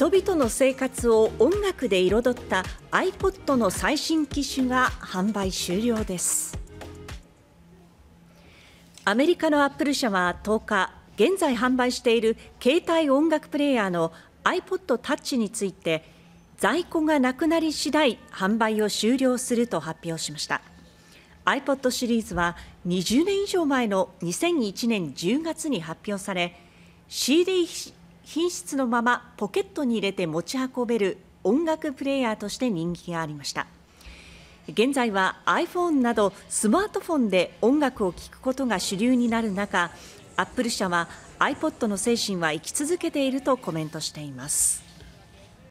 人々の生活を音楽で彩った iPod の最新機種が販売終了ですアメリカのアップル社は10日現在販売している携帯音楽プレーヤーの iPod Touch について在庫がなくなり次第販売を終了すると発表しました iPod シリーズは20年以上前の2001年10月に発表され CD 品質のままポケットに入れて持ち運べる音楽プレーヤーとして人気がありました現在は iPhone などスマートフォンで音楽を聴くことが主流になる中アップル社は iPod の精神は生き続けているとコメントしています